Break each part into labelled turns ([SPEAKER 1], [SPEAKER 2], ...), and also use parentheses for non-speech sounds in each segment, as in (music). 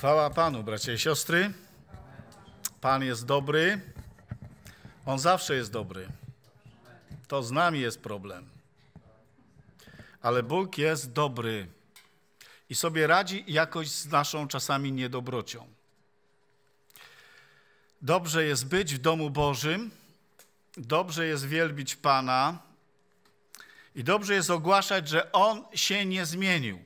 [SPEAKER 1] Chwała Panu, bracia i siostry. Pan jest dobry. On zawsze jest dobry. To z nami jest problem. Ale Bóg jest dobry i sobie radzi jakoś z naszą czasami niedobrocią. Dobrze jest być w domu Bożym, dobrze jest wielbić Pana i dobrze jest ogłaszać, że On się nie zmienił.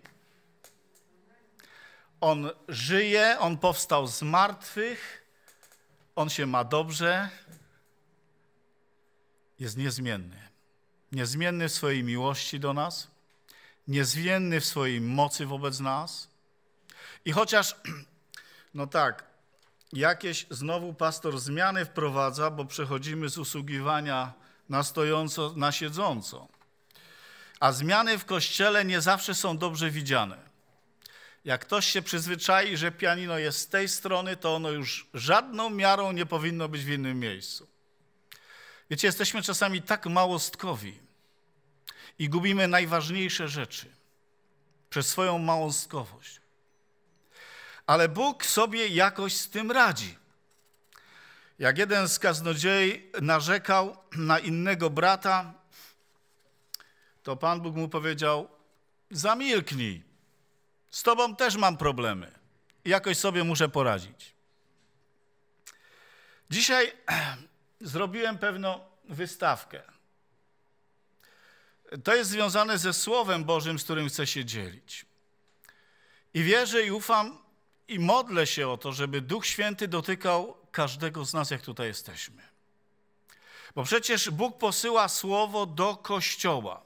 [SPEAKER 1] On żyje, on powstał z martwych, on się ma dobrze, jest niezmienny. Niezmienny w swojej miłości do nas, niezmienny w swojej mocy wobec nas. I chociaż, (clears throat) no tak, jakieś znowu pastor zmiany wprowadza, bo przechodzimy z usługiwania na stojąco, na siedząco. A zmiany w kościele nie zawsze są dobrze widziane. Jak ktoś się przyzwyczai, że pianino jest z tej strony, to ono już żadną miarą nie powinno być w innym miejscu. Wiecie, jesteśmy czasami tak małostkowi i gubimy najważniejsze rzeczy przez swoją małostkowość. Ale Bóg sobie jakoś z tym radzi. Jak jeden z kaznodziei narzekał na innego brata, to Pan Bóg mu powiedział: Zamilknij, z tobą też mam problemy. Jakoś sobie muszę poradzić. Dzisiaj (clears throat) zrobiłem pewną wystawkę. To jest związane ze Słowem Bożym, z którym chcę się dzielić. I wierzę i ufam i modlę się o to, żeby Duch Święty dotykał każdego z nas, jak tutaj jesteśmy. Bo przecież Bóg posyła słowo do kościoła.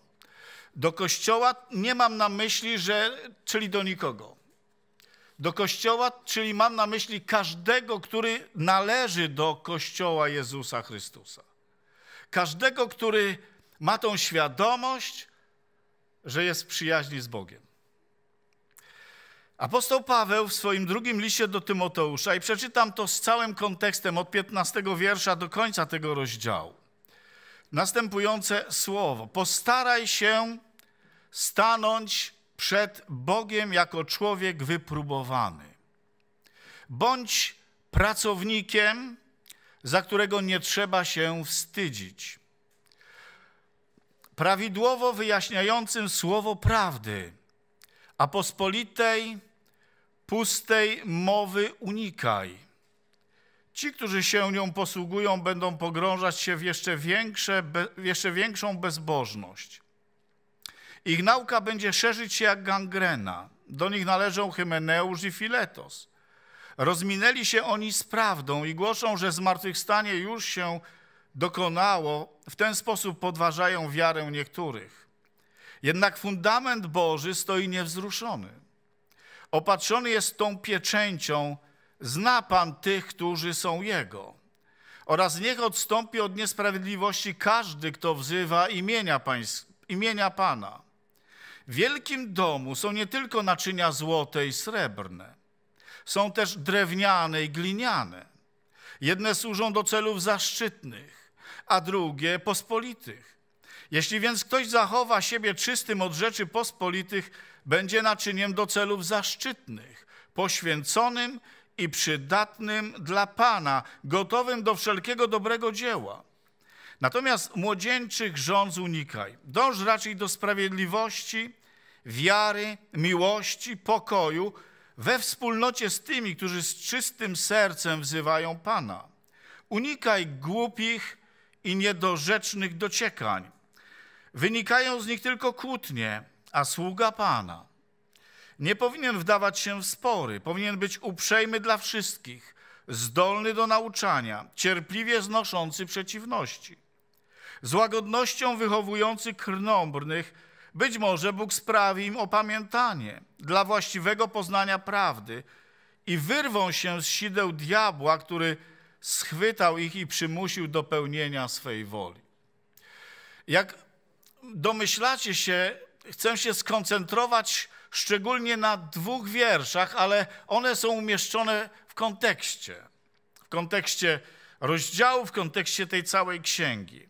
[SPEAKER 1] Do kościoła nie mam na myśli, że, czyli do nikogo. Do kościoła, czyli mam na myśli każdego, który należy do kościoła Jezusa Chrystusa. Każdego, który ma tą świadomość, że jest w przyjaźni z Bogiem. Apostoł Paweł w swoim drugim liście do Tymoteusza, i przeczytam to z całym kontekstem od 15 wiersza do końca tego rozdziału. Następujące słowo: Postaraj się stanąć przed Bogiem jako człowiek wypróbowany. Bądź pracownikiem, za którego nie trzeba się wstydzić. Prawidłowo wyjaśniającym słowo prawdy, a pospolitej, pustej mowy unikaj. Ci, którzy się nią posługują, będą pogrążać się w jeszcze, większe, w jeszcze większą bezbożność. Ich nauka będzie szerzyć się jak gangrena. Do nich należą Hymeneusz i Filetos. Rozminęli się oni z prawdą i głoszą, że zmartwychwstanie już się dokonało. W ten sposób podważają wiarę niektórych. Jednak fundament Boży stoi niewzruszony. Opatrzony jest tą pieczęcią, zna Pan tych, którzy są Jego. Oraz niech odstąpi od niesprawiedliwości każdy, kto wzywa imienia, pańs- imienia Pana. W wielkim domu są nie tylko naczynia złote i srebrne, są też drewniane i gliniane. Jedne służą do celów zaszczytnych, a drugie pospolitych. Jeśli więc ktoś zachowa siebie czystym od rzeczy pospolitych, będzie naczyniem do celów zaszczytnych, poświęconym i przydatnym dla Pana, gotowym do wszelkiego dobrego dzieła. Natomiast młodzieńczych rządz unikaj. Dąż raczej do sprawiedliwości, wiary, miłości, pokoju we wspólnocie z tymi, którzy z czystym sercem wzywają Pana. Unikaj głupich i niedorzecznych dociekań. Wynikają z nich tylko kłótnie, a sługa Pana nie powinien wdawać się w spory, powinien być uprzejmy dla wszystkich, zdolny do nauczania, cierpliwie znoszący przeciwności, z łagodnością wychowujący krnąbrnych, być może Bóg sprawi im opamiętanie dla właściwego poznania prawdy i wyrwą się z sideł diabła, który schwytał ich i przymusił do pełnienia swej woli. Jak domyślacie się, chcę się skoncentrować szczególnie na dwóch wierszach, ale one są umieszczone w kontekście. W kontekście rozdziału, w kontekście tej całej księgi.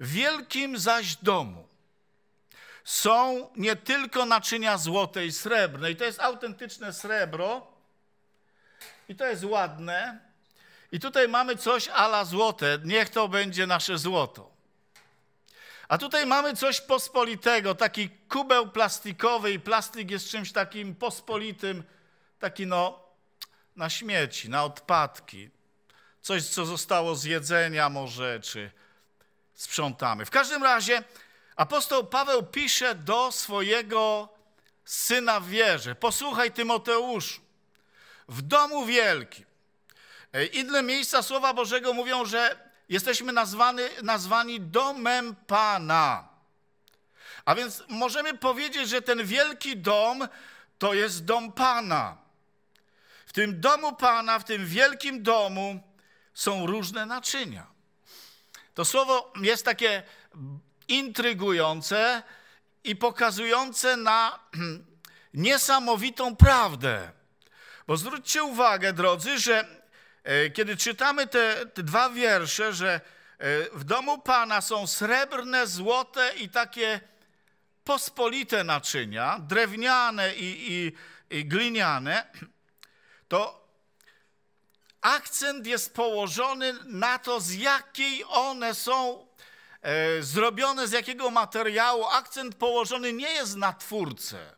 [SPEAKER 1] W wielkim zaś domu są nie tylko naczynia złote i srebrne. I to jest autentyczne srebro. I to jest ładne. I tutaj mamy coś ala złote. Niech to będzie nasze złoto. A tutaj mamy coś pospolitego, taki kubeł plastikowy i plastik jest czymś takim pospolitym, taki no na śmieci, na odpadki. Coś, co zostało z jedzenia może, czy sprzątamy. W każdym razie Apostoł Paweł pisze do swojego syna w wierze. Posłuchaj Tymoteuszu, w domu wielkim. Inne miejsca Słowa Bożego mówią, że jesteśmy nazwani, nazwani domem Pana. A więc możemy powiedzieć, że ten wielki dom to jest dom Pana. W tym domu Pana, w tym wielkim domu są różne naczynia. To słowo jest takie intrygujące i pokazujące na (clears throat) niesamowitą prawdę. Bo zwróćcie uwagę, drodzy, że e, kiedy czytamy te, te dwa wiersze, że e, w domu Pana są srebrne, złote i takie pospolite naczynia, drewniane i, i, i, gliniane, (clears throat) to akcent jest położony na to, z jakiej one są E, zrobione z jakiego materiału, akcent położony nie jest na twórcę,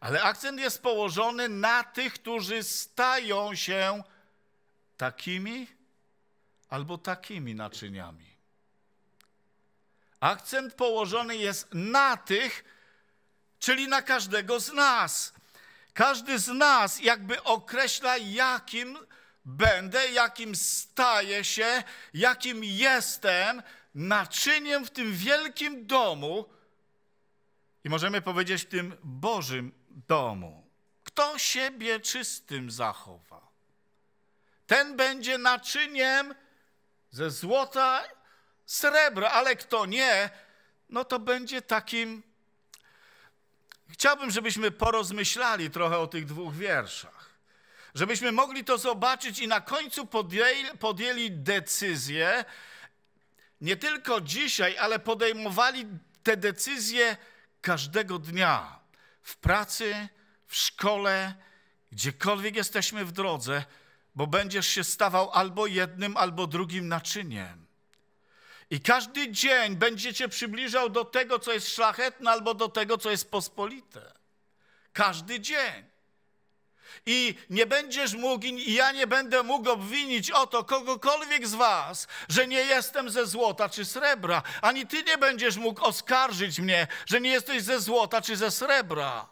[SPEAKER 1] ale akcent jest położony na tych, którzy stają się takimi albo takimi naczyniami. Akcent położony jest na tych, czyli na każdego z nas. Każdy z nas jakby określa, jakim będę, jakim staję się, jakim jestem, naczyniem w tym wielkim domu i możemy powiedzieć w tym Bożym domu. Kto siebie czystym zachowa, ten będzie naczyniem ze złota, srebra, ale kto nie, no to będzie takim. Chciałbym, żebyśmy porozmyślali trochę o tych dwóch wierszach. Żebyśmy mogli to zobaczyć i na końcu podjęli, podjęli decyzję, nie tylko dzisiaj, ale podejmowali te decyzje każdego dnia w pracy, w szkole, gdziekolwiek jesteśmy w drodze, bo będziesz się stawał albo jednym, albo drugim naczyniem. I każdy dzień będzie cię przybliżał do tego, co jest szlachetne, albo do tego, co jest pospolite. Każdy dzień i nie będziesz mógł, i ja nie będę mógł obwinić o to kogokolwiek z was, że nie jestem ze złota czy srebra. Ani ty nie będziesz mógł oskarżyć mnie, że nie jesteś ze złota czy ze srebra.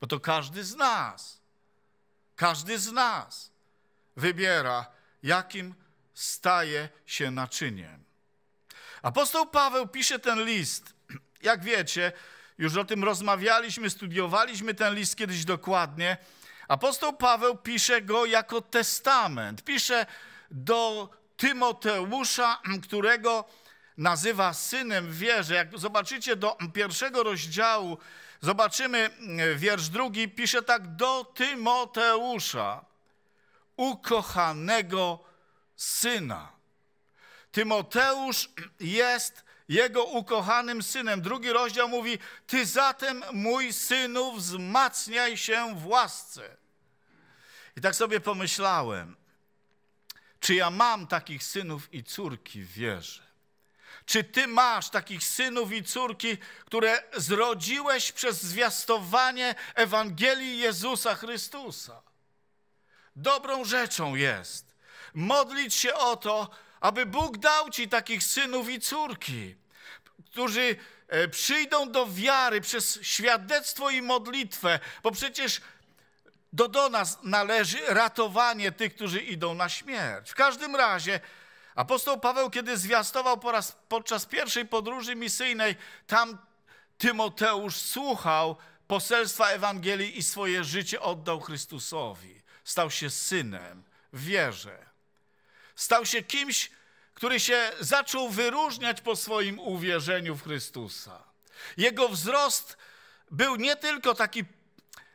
[SPEAKER 1] Bo to każdy z nas, każdy z nas wybiera, jakim staje się naczyniem. Apostoł Paweł pisze ten list, (clears throat) jak wiecie, już o tym rozmawialiśmy, studiowaliśmy ten list kiedyś dokładnie. Apostoł Paweł pisze go jako testament. Pisze do Tymoteusza, którego nazywa synem wierzy. Jak zobaczycie do pierwszego rozdziału, zobaczymy e, wiersz drugi, pisze tak do Tymoteusza, ukochanego syna. Tymoteusz jest jego ukochanym synem. Drugi rozdział mówi: Ty zatem, mój synu, wzmacniaj się w łasce. I tak sobie pomyślałem, czy ja mam takich synów i córki w wierze? Czy ty masz takich synów i córki, które zrodziłeś przez zwiastowanie Ewangelii Jezusa Chrystusa? Dobrą rzeczą jest modlić się o to, aby Bóg dał ci takich synów i córki, którzy e, przyjdą do wiary przez świadectwo i modlitwę, bo przecież do, do nas należy ratowanie tych, którzy idą na śmierć. W każdym razie apostoł Paweł, kiedy zwiastował po raz, podczas pierwszej podróży misyjnej, tam Tymoteusz słuchał poselstwa Ewangelii i swoje życie oddał Chrystusowi. Stał się synem w wierze. Stał się kimś, który się zaczął wyróżniać po swoim uwierzeniu w Chrystusa. Jego wzrost był nie tylko taki,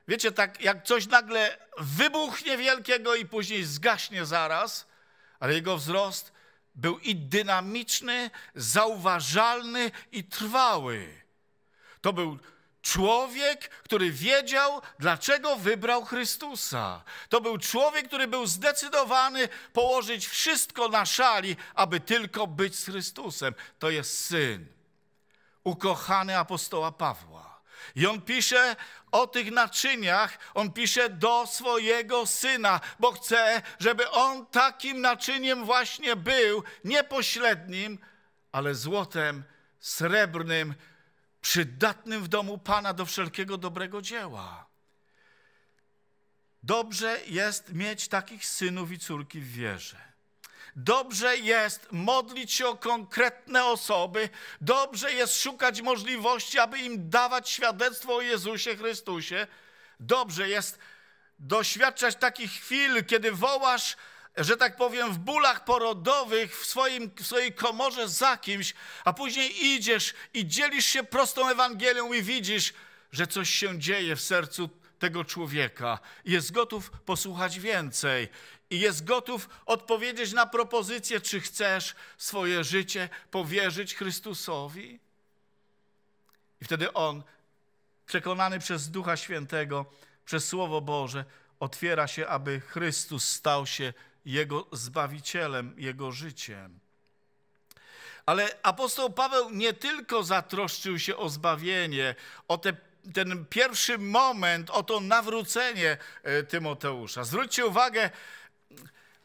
[SPEAKER 1] wiecie, tak jak coś nagle wybuchnie wielkiego i później zgaśnie zaraz, ale jego wzrost był i dynamiczny, zauważalny i trwały. To był Człowiek, który wiedział, dlaczego wybrał Chrystusa. To był człowiek, który był zdecydowany położyć wszystko na szali, aby tylko być z Chrystusem. To jest syn, ukochany apostoła Pawła. I on pisze o tych naczyniach, on pisze do swojego syna, bo chce, żeby on takim naczyniem właśnie był, nie pośrednim, ale złotem, srebrnym, przydatnym w domu Pana do wszelkiego dobrego dzieła. Dobrze jest mieć takich synów i córki w wierze. Dobrze jest modlić się o konkretne osoby. Dobrze jest szukać możliwości, aby im dawać świadectwo o Jezusie Chrystusie. Dobrze jest doświadczać takich chwil, kiedy wołasz że tak powiem, w bólach porodowych, w, swoim, w swojej komorze za kimś, a później idziesz i dzielisz się prostą Ewangelią i widzisz, że coś się dzieje w sercu tego człowieka. Jest gotów posłuchać więcej i jest gotów odpowiedzieć na propozycję, czy chcesz swoje życie powierzyć Chrystusowi. I wtedy on, przekonany przez Ducha Świętego, przez Słowo Boże, otwiera się, aby Chrystus stał się jego Zbawicielem, Jego życiem. Ale apostoł Paweł nie tylko zatroszczył się o zbawienie, o te, ten pierwszy moment, o to nawrócenie e, Tymoteusza. Zwróćcie uwagę,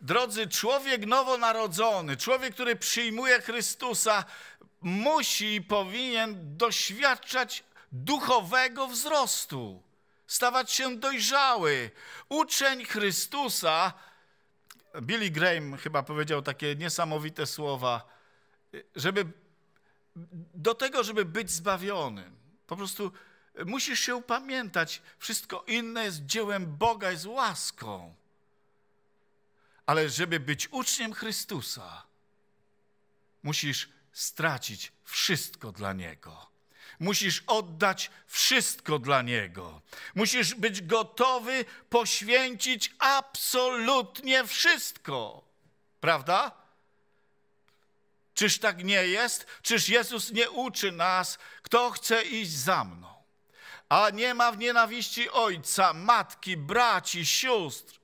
[SPEAKER 1] drodzy, człowiek nowonarodzony, człowiek, który przyjmuje Chrystusa, musi i powinien doświadczać duchowego wzrostu, stawać się dojrzały. Uczeń Chrystusa Billy Graham chyba powiedział takie niesamowite słowa, żeby do tego, żeby być zbawionym. Po prostu musisz się upamiętać, wszystko inne jest dziełem Boga, jest łaską. Ale żeby być uczniem Chrystusa, musisz stracić wszystko dla Niego. Musisz oddać wszystko dla Niego. Musisz być gotowy poświęcić absolutnie wszystko. Prawda? Czyż tak nie jest? Czyż Jezus nie uczy nas, kto chce iść za mną? A nie ma w nienawiści ojca, matki, braci, sióstr,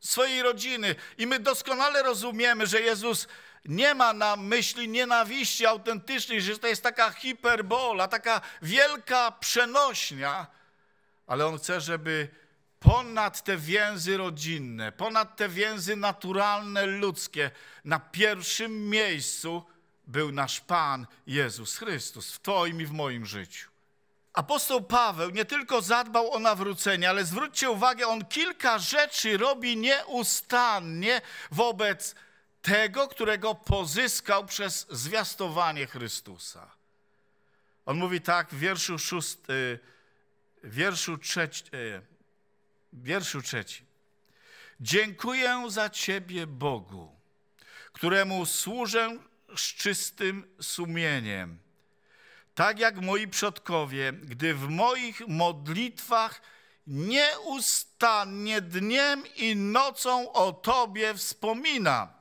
[SPEAKER 1] swojej rodziny. I my doskonale rozumiemy, że Jezus nie ma na myśli nienawiści autentycznej, że to jest taka hiperbola, taka wielka przenośnia, ale on chce, żeby ponad te więzy rodzinne, ponad te więzy naturalne, ludzkie, na pierwszym miejscu był nasz Pan Jezus Chrystus w Twoim i w moim życiu. Apostoł Paweł nie tylko zadbał o nawrócenie, ale zwróćcie uwagę, on kilka rzeczy robi nieustannie wobec tego, którego pozyskał przez zwiastowanie Chrystusa. On mówi tak w wierszu, szóst, wierszu, trzeci, e, wierszu trzecim. Dziękuję za Ciebie, Bogu, któremu służę z czystym sumieniem, tak jak moi przodkowie, gdy w moich modlitwach nieustannie dniem i nocą o Tobie wspominam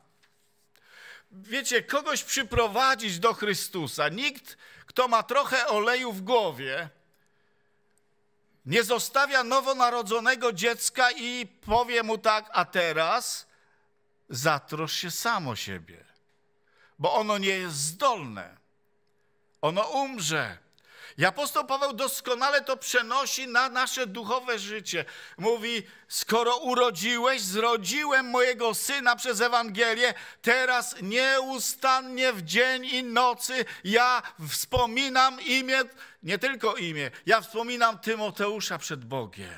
[SPEAKER 1] wiecie, kogoś przyprowadzić do Chrystusa. Nikt, kto ma trochę oleju w głowie, nie zostawia nowonarodzonego dziecka i powie mu tak, a teraz zatrosz się samo siebie, bo ono nie jest zdolne. Ono umrze. I apostoł Paweł doskonale to przenosi na nasze duchowe życie. Mówi, skoro urodziłeś, zrodziłem mojego syna przez Ewangelię, teraz nieustannie w dzień i nocy ja wspominam imię, nie tylko imię, ja wspominam Tymoteusza przed Bogiem.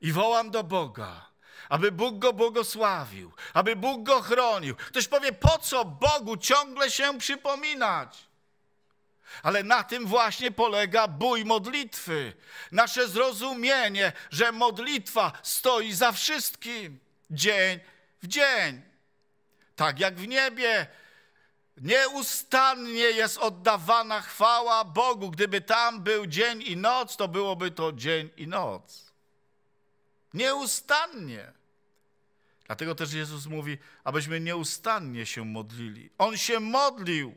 [SPEAKER 1] I wołam do Boga aby Bóg go błogosławił, aby Bóg go chronił. Ktoś powie, po co Bogu ciągle się przypominać? Ale na tym właśnie polega bój modlitwy. Nasze zrozumienie, że modlitwa stoi za wszystkim, dzień w dzień. Tak jak w niebie, Nieustannie jest oddawana chwała Bogu. Gdyby tam był dzień i noc, to byłoby to dzień i noc. Nieustannie. Dlatego też Jezus mówi, abyśmy nieustannie się modlili. On się modlił.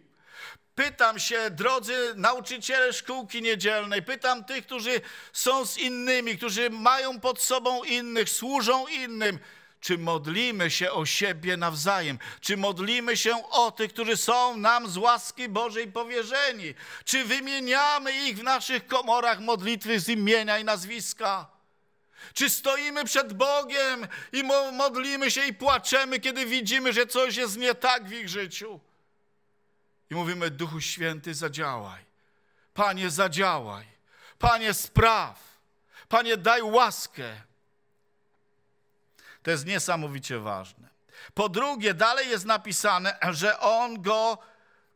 [SPEAKER 1] Pytam się, drodzy nauczyciele szkółki niedzielnej, pytam tych, którzy są z innymi, którzy mają pod sobą innych, służą innym. Czy modlimy się o siebie nawzajem? Czy modlimy się o tych, którzy są nam z łaski Bożej powierzeni? Czy wymieniamy ich w naszych komorach modlitwy z imienia i nazwiska? Czy stoimy przed Bogiem i modlimy się i płaczemy, kiedy widzimy, że coś jest nie tak w ich życiu? i mówimy: Duchu Święty, zadziałaj. Panie, zadziałaj. Panie, spraw. Panie, daj łaskę. To jest niesamowicie ważne. Po drugie, dalej jest napisane, że on go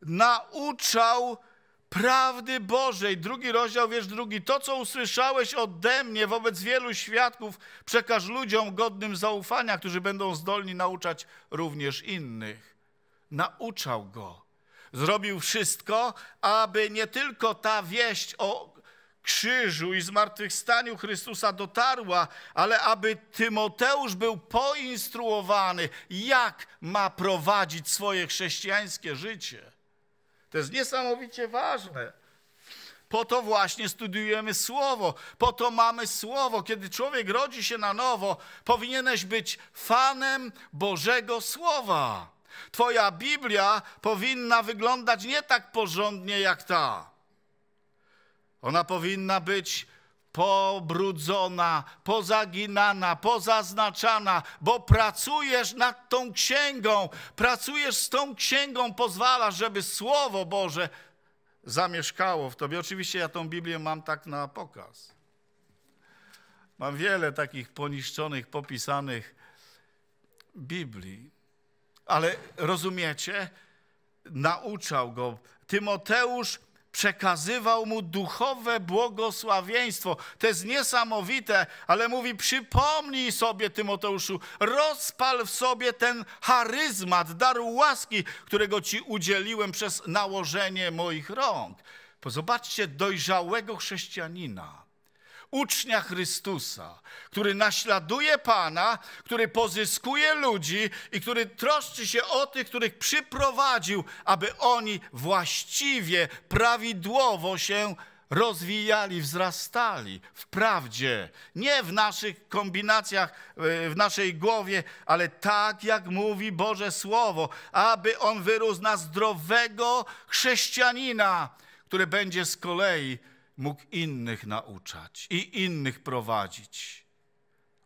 [SPEAKER 1] nauczał prawdy Bożej. Drugi rozdział, wiersz drugi. To, co usłyszałeś ode mnie wobec wielu świadków, przekaż ludziom godnym zaufania, którzy będą zdolni nauczać również innych. Nauczał go zrobił wszystko, aby nie tylko ta wieść o krzyżu i zmartwychwstaniu Chrystusa dotarła, ale aby Tymoteusz był poinstruowany, jak ma prowadzić swoje chrześcijańskie życie. To jest niesamowicie ważne. Po to właśnie studiujemy Słowo, po to mamy Słowo. Kiedy człowiek rodzi się na nowo, powinieneś być fanem Bożego Słowa. Twoja Biblia powinna wyglądać nie tak porządnie jak ta. Ona powinna być pobrudzona, pozaginana, pozaznaczana, bo pracujesz nad tą księgą, pracujesz z tą księgą, pozwalasz, żeby Słowo Boże zamieszkało w tobie. Oczywiście ja tą Biblię mam tak na pokaz. Mam wiele takich poniszczonych, popisanych Biblii. Ale rozumiecie? Nauczał go. Tymoteusz przekazywał mu duchowe błogosławieństwo. To jest niesamowite, ale mówi: przypomnij sobie, Tymoteuszu, rozpal w sobie ten charyzmat, dar łaski, którego ci udzieliłem przez nałożenie moich rąk. Zobaczcie dojrzałego chrześcijanina ucznia Chrystusa, który naśladuje Pana, który pozyskuje ludzi i który troszczy się o tych, których przyprowadził, aby oni właściwie, prawidłowo się rozwijali, wzrastali w prawdzie, nie w naszych kombinacjach, e, w naszej głowie, ale tak jak mówi Boże Słowo, aby on wyrósł na zdrowego chrześcijanina, który będzie z kolei mógł innych nauczać i innych prowadzić.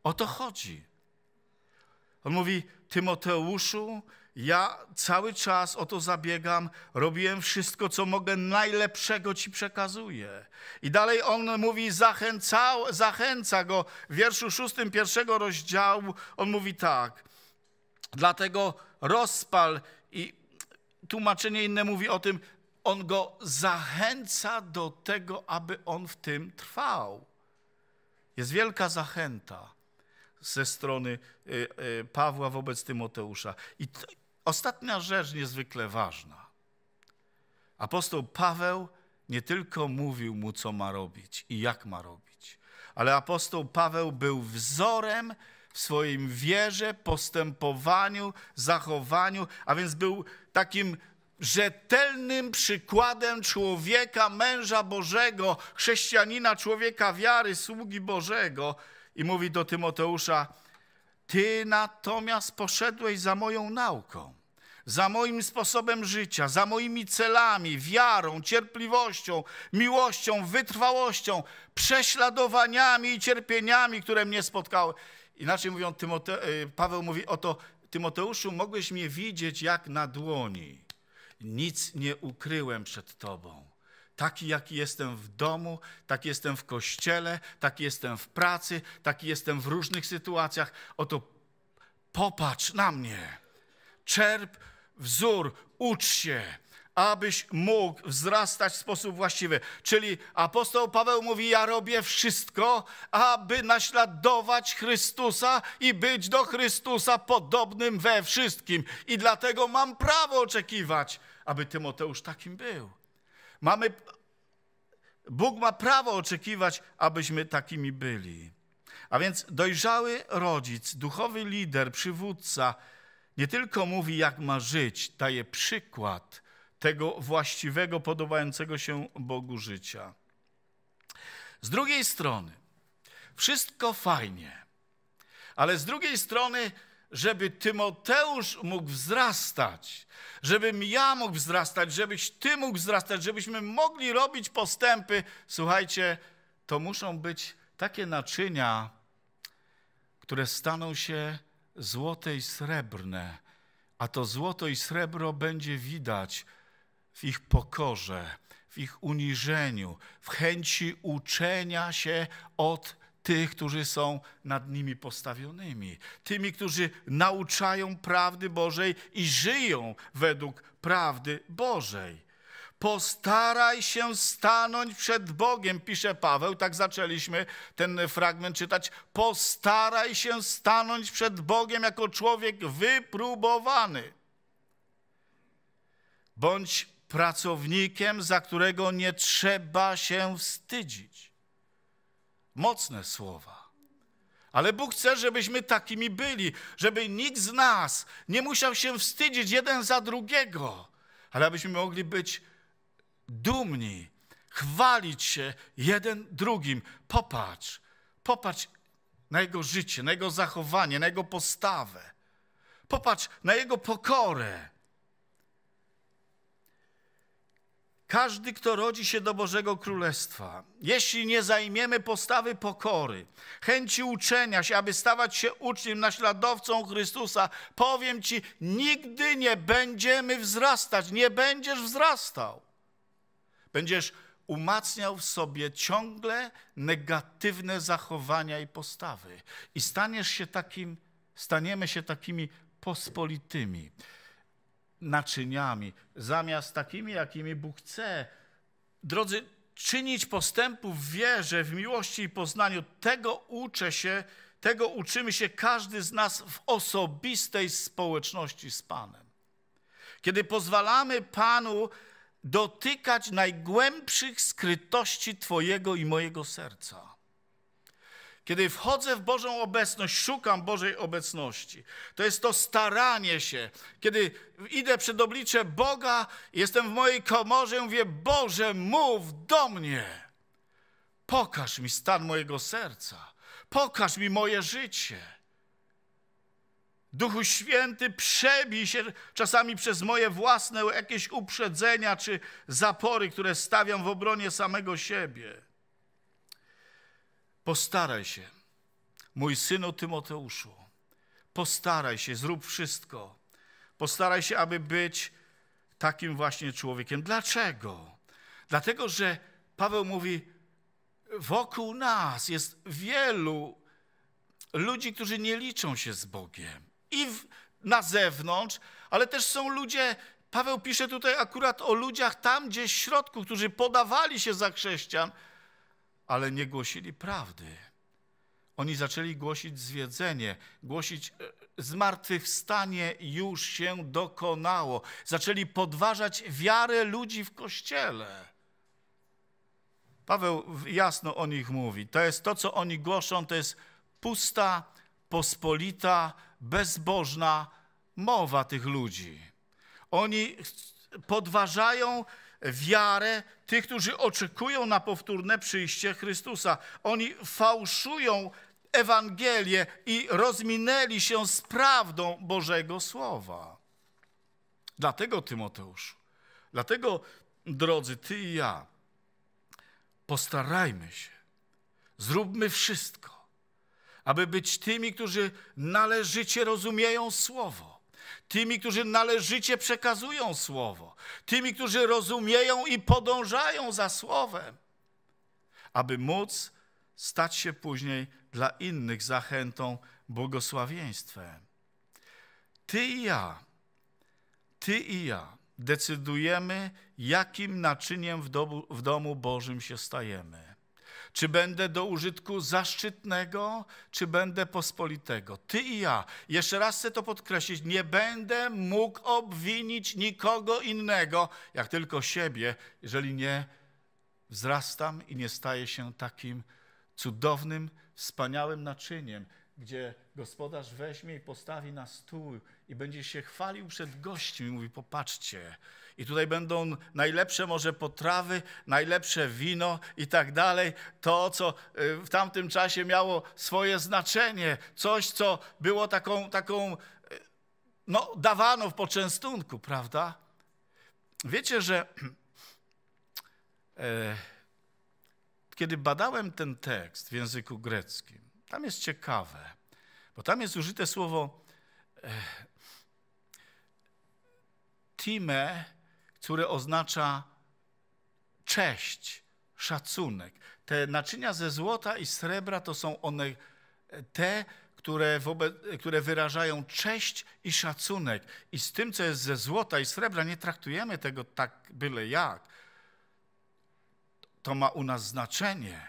[SPEAKER 1] O to chodzi. On mówi: Tymoteuszu, ja cały czas o to zabiegam, robiłem wszystko, co mogę, najlepszego ci przekazuję. I dalej on mówi, zachęcał, zachęca go w wierszu szóstym pierwszego rozdziału. On mówi tak, dlatego rozpal i tłumaczenie inne mówi o tym, on go zachęca do tego, aby on w tym trwał. Jest wielka zachęta ze strony y, y, Pawła wobec Tymoteusza. I ostatnia rzecz niezwykle ważna. Apostoł Paweł nie tylko mówił mu, co ma robić i jak ma robić, ale apostoł Paweł był wzorem w swoim wierze, postępowaniu, zachowaniu, a więc był takim rzetelnym przykładem człowieka, męża Bożego, chrześcijanina, człowieka wiary, sługi Bożego. I mówi do Tymoteusza: Ty natomiast poszedłeś za moją nauką, za moim sposobem życia, za moimi celami, wiarą, cierpliwością, miłością, wytrwałością, prześladowaniami i cierpieniami, które mnie spotkały. Inaczej mówiąc, Tymote... Y, Paweł mówi: Oto, Tymoteuszu, mogłeś mnie widzieć jak na dłoni nic nie ukryłem przed Tobą. Taki, jaki jestem w domu, taki jestem w kościele, taki jestem w pracy, taki jestem w różnych sytuacjach. Oto popatrz na mnie. Czerp wzór, ucz się abyś mógł wzrastać w sposób właściwy. Czyli apostoł Paweł mówi: Ja robię wszystko, aby naśladować Chrystusa i być do Chrystusa podobnym we wszystkim. I dlatego mam prawo oczekiwać, aby Tymoteusz takim był. Mamy. Bóg ma prawo oczekiwać, abyśmy takimi byli. A więc dojrzały rodzic, duchowy lider, przywódca nie tylko mówi, jak ma żyć, daje przykład tego właściwego, podobającego się Bogu życia. Z drugiej strony, wszystko fajnie, ale z drugiej strony, żeby Tymoteusz mógł wzrastać, żebym ja mógł wzrastać, żebyś ty mógł wzrastać, żebyśmy mogli robić postępy, słuchajcie, to muszą być takie naczynia, które staną się złote i srebrne, a to złoto i srebro będzie widać w ich pokorze, w ich uniżeniu, w chęci uczenia się od tych, którzy są nad nimi postawionymi, tymi, którzy nauczają prawdy Bożej i żyją według prawdy Bożej. Postaraj się stanąć przed Bogiem, pisze Paweł. Tak zaczęliśmy ten fragment czytać. Postaraj się stanąć przed Bogiem jako człowiek wypróbowany. Bądź pracownikiem, za którego nie trzeba się wstydzić. Mocne słowa. Ale Bóg chce, żebyśmy takimi byli, żeby nikt z nas nie musiał się wstydzić jeden za drugiego, ale abyśmy mogli być dumni, chwalić się jeden drugim. Popatrz, popatrz na jego życie, na jego zachowanie, na jego postawę. Popatrz na jego pokorę. Każdy, kto rodzi się do Bożego Królestwa, jeśli nie zajmiemy postawy pokory, chęci uczenia się, aby stawać się uczniem, naśladowcą Chrystusa, powiem Ci, nigdy nie będziemy wzrastać, nie będziesz wzrastał. Będziesz umacniał w sobie ciągle negatywne zachowania i postawy i staniesz się takim, staniemy się takimi pospolitymi naczyniami, zamiast takimi, jakimi Bóg chce. Drodzy, czynić postępów w wierze, w miłości i poznaniu, tego uczę się, tego uczymy się każdy z nas w osobistej społeczności z Panem. Kiedy pozwalamy Panu dotykać najgłębszych skrytości Twojego i mojego serca. Kiedy wchodzę w Bożą obecność, szukam Bożej obecności. To jest to staranie się. Kiedy idę przed oblicze Boga, jestem w mojej komorze, mówię: Boże, mów do mnie. Pokaż mi stan mojego serca. Pokaż mi moje życie. Duchu Święty przebij się czasami przez moje własne jakieś uprzedzenia czy zapory, które stawiam w obronie samego siebie. Postaraj się, mój synu Tymoteuszu, postaraj się, zrób wszystko. Postaraj się, aby być takim właśnie człowiekiem. Dlaczego? Dlatego, że Paweł mówi, wokół nas jest wielu ludzi, którzy nie liczą się z Bogiem. I w, na zewnątrz, ale też są ludzie, Paweł pisze tutaj akurat o ludziach tam gdzieś w środku, którzy podawali się za chrześcijan, ale nie głosili prawdy. Oni zaczęli głosić zwiedzenie, głosić e, zmartwychwstanie już się dokonało. Zaczęli podważać wiarę ludzi w kościele. Paweł jasno o nich mówi. To jest to, co oni głoszą, to jest pusta, pospolita, bezbożna mowa tych ludzi. Oni podważają wiarę tych, którzy oczekują na powtórne przyjście Chrystusa. Oni fałszują Ewangelię i rozminęli się z prawdą Bożego Słowa. Dlatego, Tymoteusz, dlatego, drodzy, ty i ja, postarajmy się, zróbmy wszystko, aby być tymi, którzy należycie rozumieją Słowo tymi, którzy należycie przekazują słowo, tymi, którzy rozumieją i podążają za słowem, aby móc stać się później dla innych zachętą, błogosławieństwem. Ty i ja, ty i ja decydujemy, jakim naczyniem w domu, w domu Bożym się stajemy. Czy będę do użytku zaszczytnego, czy będę pospolitego? Ty i ja. Jeszcze raz chcę to podkreślić. Nie będę mógł obwinić nikogo innego, jak tylko siebie, jeżeli nie wzrastam i nie staję się takim cudownym, wspaniałym naczyniem, gdzie gospodarz weźmie i postawi na stół i będzie się chwalił przed gośćmi. Mówi, popatrzcie, i tutaj będą najlepsze może potrawy, najlepsze wino i tak dalej. To, co y, w tamtym czasie miało swoje znaczenie, coś, co było taką, taką y, no, dawano w poczęstunku, prawda? Wiecie, że (clears throat) e, kiedy badałem ten tekst w języku greckim, tam jest ciekawe, bo tam jest użyte słowo e, time które oznacza cześć, szacunek. Te naczynia ze złota i srebra to są one e, te, które, wobec, które wyrażają cześć i szacunek. I z tym, co jest ze złota i srebra, nie traktujemy tego tak byle jak. To ma u nas znaczenie.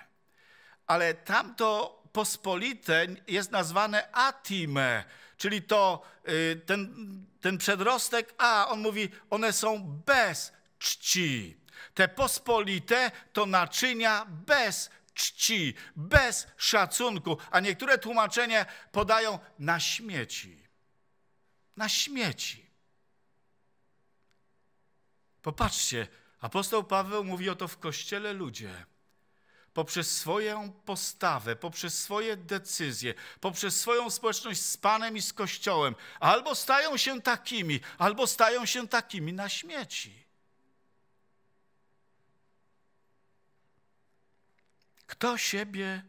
[SPEAKER 1] Ale tamto pospolite jest nazwane atime, czyli to y, ten, ten przedrostek A, on mówi, one są bez czci. Te pospolite to naczynia bez czci, bez szacunku, a niektóre tłumaczenia podają na śmieci. Na śmieci. Popatrzcie, apostoł Paweł mówi o to w kościele ludzie poprzez swoją postawę, poprzez swoje decyzje, poprzez swoją społeczność z Panem i z Kościołem, albo stają się takimi, albo stają się takimi na śmieci. Kto siebie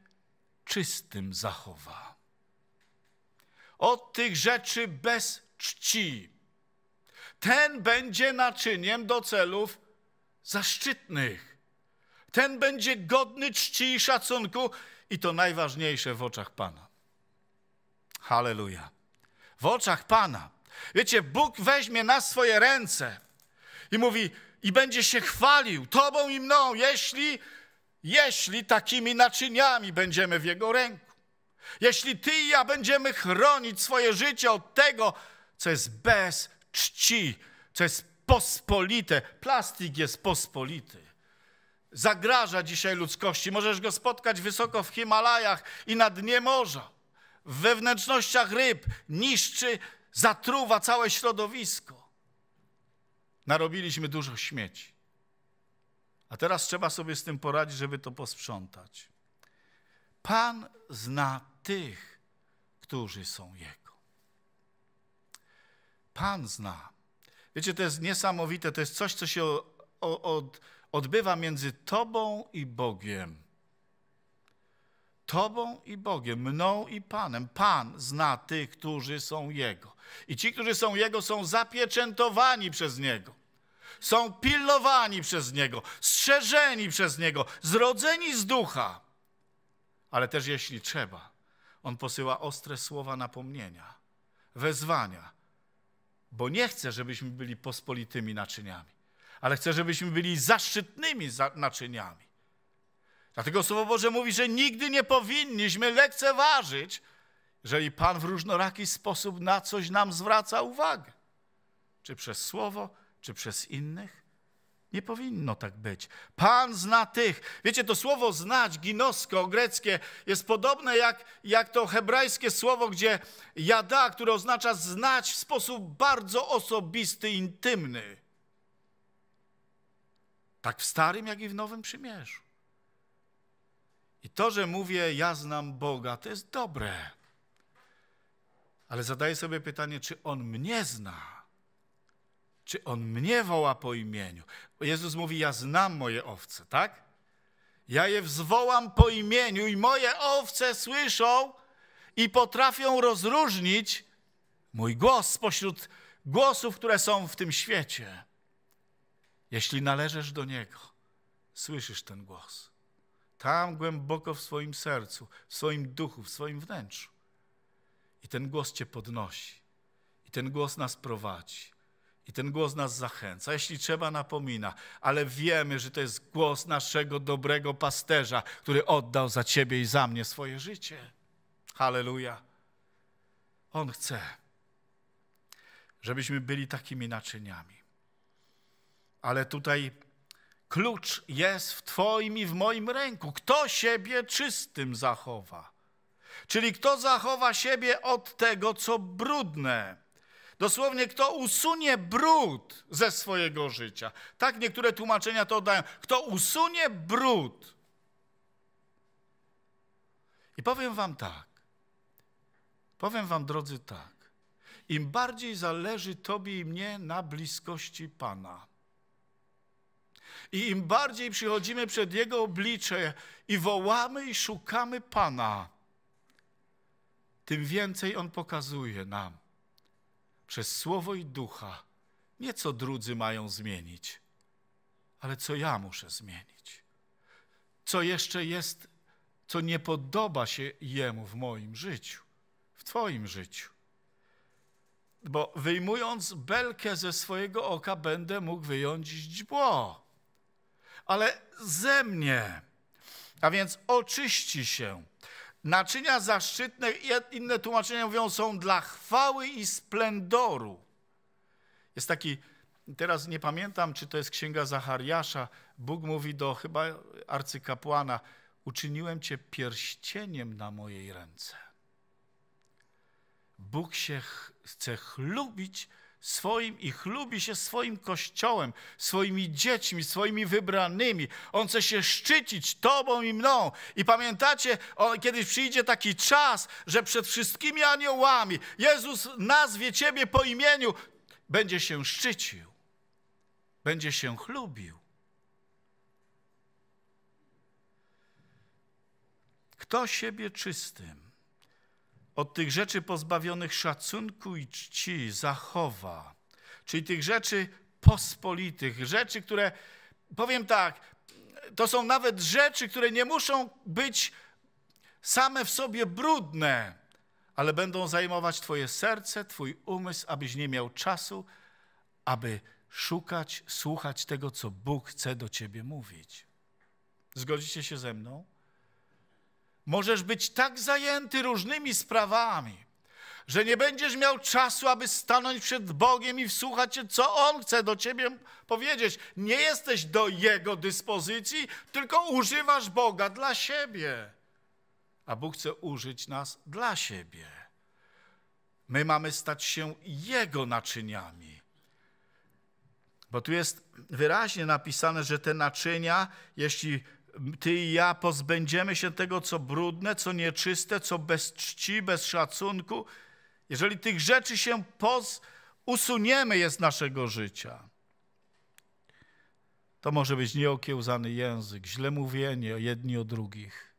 [SPEAKER 1] czystym zachowa? Od tych rzeczy bez czci. Ten będzie naczyniem do celów zaszczytnych ten będzie godny czci i szacunku i to najważniejsze w oczach Pana. Halleluja. W oczach Pana. Wiecie, Bóg weźmie nas swoje ręce i mówi, i będzie się chwalił Tobą i mną, jeśli, jeśli takimi naczyniami będziemy w Jego ręku. Jeśli Ty i ja będziemy chronić swoje życie od tego, co jest bez czci, co jest pospolite. Plastik jest pospolity zagraża dzisiaj ludzkości. Możesz go spotkać wysoko w Himalajach i na dnie morza, w wewnętrznościach ryb, niszczy, zatruwa całe środowisko. Narobiliśmy dużo śmieci. A teraz trzeba sobie z tym poradzić, żeby to posprzątać. Pan zna tych, którzy są Jego. Pan zna. Wiecie, to jest niesamowite, to jest coś, co się od, od odbywa między Tobą i Bogiem. Tobą i Bogiem, mną i Panem. Pan zna tych, którzy są Jego. I ci, którzy są Jego, są zapieczętowani przez Niego. Są pilnowani przez Niego, strzeżeni przez Niego, zrodzeni z ducha. Ale też jeśli trzeba, On posyła ostre słowa napomnienia, wezwania, bo nie chce, żebyśmy byli pospolitymi naczyniami ale chcę, żebyśmy byli zaszczytnymi naczyniami. Dlatego Słowo Boże mówi, że nigdy nie powinniśmy lekceważyć, jeżeli Pan w różnoraki sposób na coś nam zwraca uwagę. Czy przez Słowo, czy przez innych. Nie powinno tak być. Pan zna tych. Wiecie, to słowo znać, ginosko, greckie, jest podobne jak, jak to hebrajskie słowo, gdzie jada, które oznacza znać w sposób bardzo osobisty, intymny. Tak w Starym, jak i w Nowym Przymierzu. I to, że mówię, ja znam Boga, to jest dobre. Ale zadaję sobie pytanie, czy On mnie zna? Czy On mnie woła po imieniu? Bo Jezus mówi, ja znam moje owce, tak? Ja je wzwołam po imieniu i moje owce słyszą i potrafią rozróżnić mój głos spośród głosów, które są w tym świecie. Jeśli należysz do Niego, słyszysz ten głos. Tam głęboko w swoim sercu, w swoim duchu, w swoim wnętrzu. I ten głos Cię podnosi. I ten głos nas prowadzi. I ten głos nas zachęca, jeśli trzeba, napomina, ale wiemy, że to jest głos naszego dobrego pasterza, który oddał za Ciebie i za mnie swoje życie. Halleluja. On chce, żebyśmy byli takimi naczyniami. Ale tutaj klucz jest w Twoim i w moim ręku. Kto siebie czystym zachowa? Czyli kto zachowa siebie od tego, co brudne? Dosłownie, kto usunie brud ze swojego życia. Tak niektóre tłumaczenia to dają. Kto usunie brud. I powiem Wam tak. Powiem Wam, drodzy, tak. Im bardziej zależy Tobie i mnie na bliskości Pana, i im bardziej przychodzimy przed Jego oblicze i wołamy i szukamy Pana, tym więcej On pokazuje nam przez Słowo i Ducha, nie co drudzy mają zmienić, ale co ja muszę zmienić. Co jeszcze jest, co nie podoba się Jemu w moim życiu, w Twoim życiu. Bo wyjmując belkę ze swojego oka, będę mógł wyjąć źdźbło ale ze mnie. A więc oczyści się. Naczynia zaszczytne, inne tłumaczenia mówią, są dla chwały i splendoru. Jest taki, teraz nie pamiętam, czy to jest księga Zachariasza. Bóg mówi do chyba arcykapłana: Uczyniłem cię pierścieniem na mojej ręce. Bóg się chce chlubić swoim i chlubi się swoim kościołem, swoimi dziećmi, swoimi wybranymi. On chce się szczycić Tobą i mną. I pamiętacie, kiedyś przyjdzie taki czas, że przed wszystkimi aniołami Jezus nazwie Ciebie po imieniu, będzie się szczycił, będzie się chlubił. Kto siebie czystym od tych rzeczy pozbawionych szacunku i czci zachowa. Czyli tych rzeczy pospolitych, rzeczy, które, powiem tak, to są nawet rzeczy, które nie muszą być same w sobie brudne, ale będą zajmować Twoje serce, Twój umysł, abyś nie miał czasu, aby szukać, słuchać tego, co Bóg chce do Ciebie mówić. Zgodzicie się ze mną? możesz być tak zajęty różnymi sprawami, że nie będziesz miał czasu, aby stanąć przed Bogiem i wsłuchać się, co On chce do ciebie powiedzieć. Nie jesteś do Jego dyspozycji, tylko używasz Boga dla siebie. A Bóg chce użyć nas dla siebie. My mamy stać się Jego naczyniami. Bo tu jest wyraźnie napisane, że te naczynia, jeśli ty i ja pozbędziemy się tego, co brudne, co nieczyste, co bez czci, bez szacunku. Jeżeli tych rzeczy się poz, usuniemy je z naszego życia. To może być nieokiełzany język, źle mówienie jedni o drugich.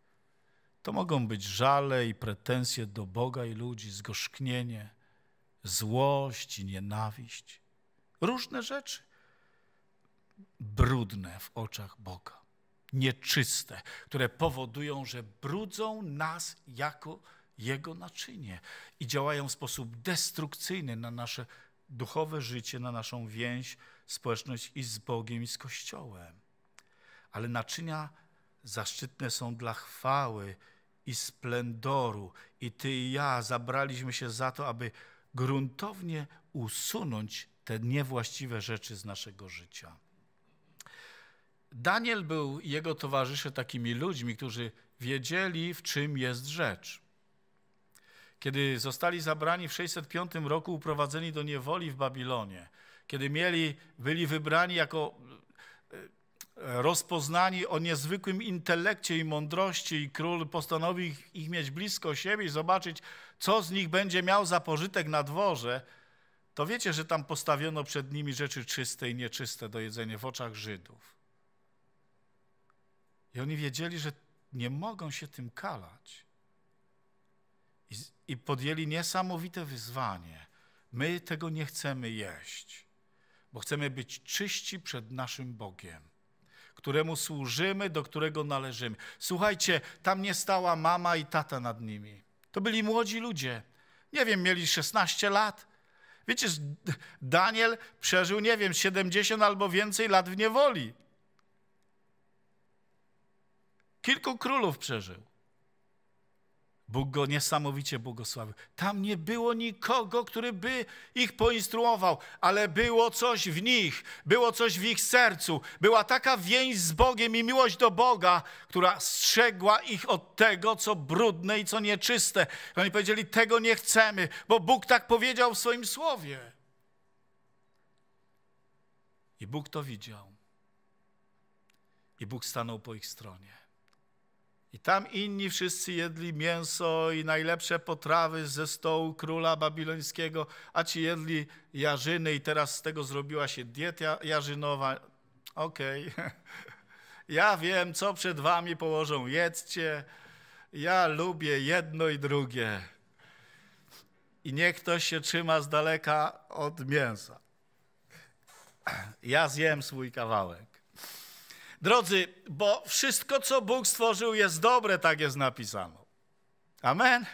[SPEAKER 1] To mogą być żale i pretensje do Boga i ludzi, zgorzknienie, złość i nienawiść. Różne rzeczy brudne w oczach Boga nieczyste, które powodują, że brudzą nas jako Jego naczynie i działają w sposób destrukcyjny na nasze duchowe życie, na naszą więź, społeczność i z Bogiem, i z Kościołem. Ale naczynia zaszczytne są dla chwały i splendoru, i Ty i ja zabraliśmy się za to, aby gruntownie usunąć te niewłaściwe rzeczy z naszego życia. Daniel był i jego towarzysze takimi ludźmi, którzy wiedzieli, w czym jest rzecz. Kiedy zostali zabrani w 605 roku, uprowadzeni do niewoli w Babilonie, kiedy mieli, byli wybrani jako e, rozpoznani o niezwykłym intelekcie i mądrości i król postanowił ich, ich mieć blisko siebie i zobaczyć, co z nich będzie miał za pożytek na dworze, to wiecie, że tam postawiono przed nimi rzeczy czyste i nieczyste do jedzenia w oczach Żydów. I oni wiedzieli, że nie mogą się tym kalać. I, i podjęli niesamowite wyzwanie. My tego nie chcemy jeść, bo chcemy być czyści przed naszym Bogiem któremu służymy, do którego należymy. Słuchajcie, tam nie stała mama i tata nad nimi. To byli młodzi ludzie. Nie wiem, mieli 16 lat. Wiecie, Daniel przeżył, nie wiem, 70 albo więcej lat w niewoli. Kilku królów przeżył. Bóg go niesamowicie błogosławił. Tam nie było nikogo, który by ich poinstruował, ale było coś w nich, było coś w ich sercu. Była taka więź z Bogiem i miłość do Boga, która strzegła ich od tego, co brudne i co nieczyste. oni powiedzieli: Tego nie chcemy, bo Bóg tak powiedział w swoim słowie. I Bóg to widział. I Bóg stanął po ich stronie. I tam inni wszyscy jedli mięso i najlepsze potrawy ze stołu króla babilońskiego, a ci jedli jarzyny i teraz z tego zrobiła się dieta jarzynowa. Okej, okay. (laughs) ja wiem, co przed wami położą, jedzcie. Ja lubię jedno i drugie. I niech ktoś się trzyma z daleka od mięsa. (clears throat) Ja zjem swój kawałek. Drodzy, bo wszystko, co Bóg stworzył, jest dobre, tak jest napisano. Amen.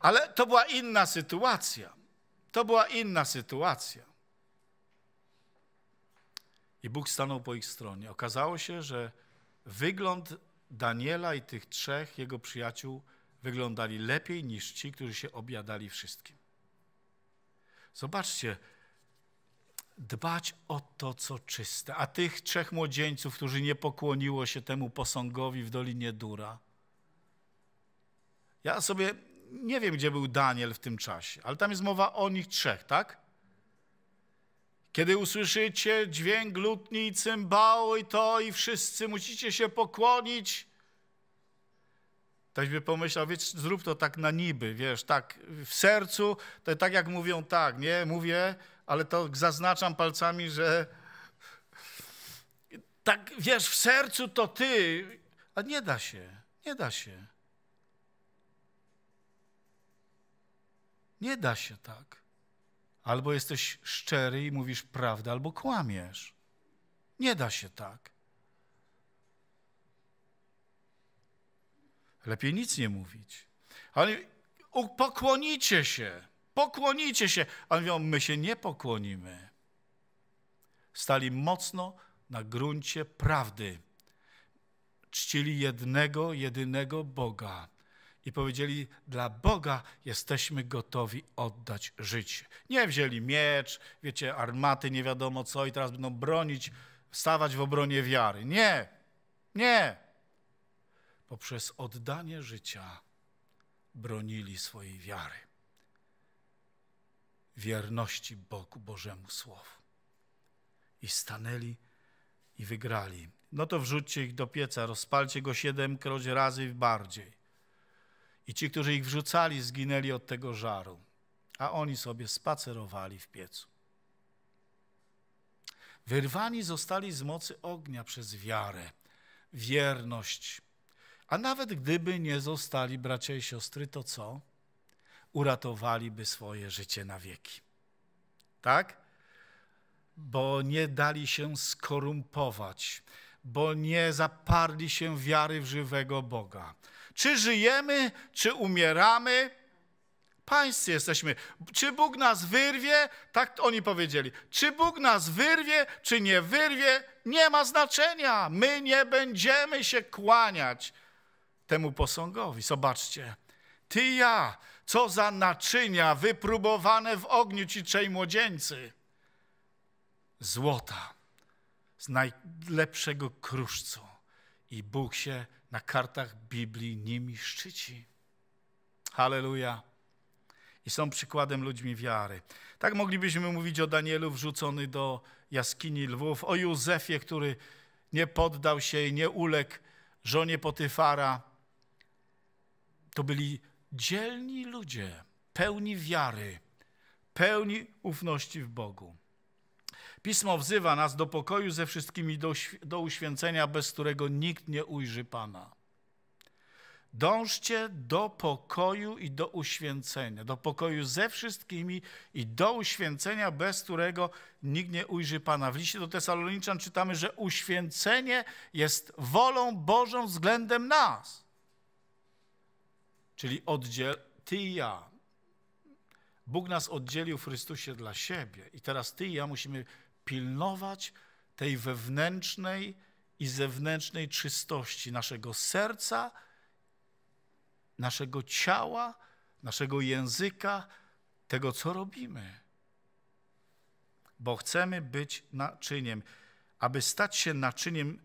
[SPEAKER 1] Ale to była inna sytuacja. To była inna sytuacja. I Bóg stanął po ich stronie. Okazało się, że wygląd Daniela i tych trzech jego przyjaciół wyglądali lepiej niż ci, którzy się obiadali wszystkim. Zobaczcie, dbać o to, co czyste. A tych trzech młodzieńców, którzy nie pokłoniło się temu posągowi w Dolinie Dura. Ja sobie nie wiem, gdzie był Daniel w tym czasie, ale tam jest mowa o nich trzech, tak? Kiedy usłyszycie dźwięk lutni i cymbały, to i wszyscy musicie się pokłonić. Ktoś by pomyślał, wiesz, zrób to tak na niby, wiesz, tak w sercu, to tak jak mówią tak, nie? Mówię, ale to zaznaczam palcami, że tak wiesz, w sercu to ty, a nie da się, nie da się. Nie da się tak. Albo jesteś szczery i mówisz prawdę, albo kłamiesz. Nie da się tak. Lepiej nic nie mówić. Ale pokłonicie się pokłonicie się. A mówią, my się nie pokłonimy. Stali mocno na gruncie prawdy. Czcili jednego, jedynego Boga. I powiedzieli, dla Boga jesteśmy gotowi oddać życie. Nie wzięli miecz, wiecie, armaty, nie wiadomo co, i teraz będą bronić, stawać w obronie wiary. Nie, nie. Poprzez oddanie życia bronili swojej wiary wierności Bogu, Bożemu Słowu. I stanęli i wygrali. No to wrzućcie ich do pieca, rozpalcie go siedemkroć razy bardziej. I ci, którzy ich wrzucali, zginęli od tego żaru, a oni sobie spacerowali w piecu. Wyrwani zostali z mocy ognia przez wiarę, wierność. A nawet gdyby nie zostali bracia i siostry, to co? uratowaliby swoje życie na wieki. Tak? Bo nie dali się skorumpować, bo nie zaparli się wiary w żywego Boga. Czy żyjemy, czy umieramy? Państwo jesteśmy. Czy Bóg nas wyrwie? Tak oni powiedzieli. Czy Bóg nas wyrwie, czy nie wyrwie? Nie ma znaczenia. My nie będziemy się kłaniać temu posągowi. Zobaczcie ty ja, co za naczynia wypróbowane w ogniu ci trzej młodzieńcy. Złota z najlepszego kruszcu i Bóg się na kartach Biblii nimi szczyci. Halleluja. I są przykładem ludźmi wiary. Tak moglibyśmy mówić o Danielu wrzucony do jaskini lwów, o Józefie, który nie poddał się i nie uległ żonie Potyfara. To byli dzielni ludzie, pełni wiary, pełni ufności w Bogu. Pismo wzywa nas do pokoju ze wszystkimi, do, do uświęcenia, bez którego nikt nie ujrzy Pana. Dążcie do pokoju i do uświęcenia, do pokoju ze wszystkimi i do uświęcenia, bez którego nikt nie ujrzy Pana. W liście do Tesaloniczan czytamy, że uświęcenie jest wolą Bożą względem nas czyli oddziel ty i ja. Bóg nas oddzielił w Chrystusie dla siebie i teraz ty i ja musimy pilnować tej wewnętrznej i zewnętrznej czystości naszego serca, naszego ciała, naszego języka, tego, co robimy. Bo chcemy być naczyniem, aby stać się naczyniem